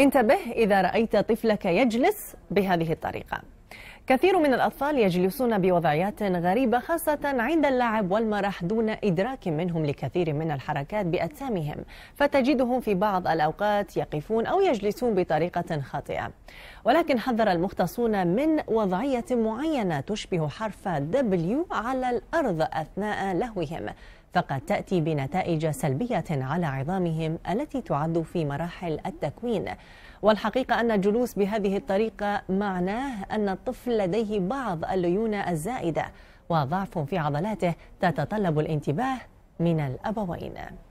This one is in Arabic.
انتبه إذا رأيت طفلك يجلس بهذه الطريقة كثير من الأطفال يجلسون بوضعيات غريبة خاصة عند اللعب والمرح دون إدراك منهم لكثير من الحركات بأجسامهم فتجدهم في بعض الأوقات يقفون أو يجلسون بطريقة خاطئة ولكن حذر المختصون من وضعية معينة تشبه حرف W على الأرض أثناء لهوهم فقد تأتي بنتائج سلبية على عظامهم التي تعد في مراحل التكوين والحقيقة أن الجلوس بهذه الطريقة معناه أن الطفل لديه بعض الليونة الزائدة وضعف في عضلاته تتطلب الانتباه من الأبوين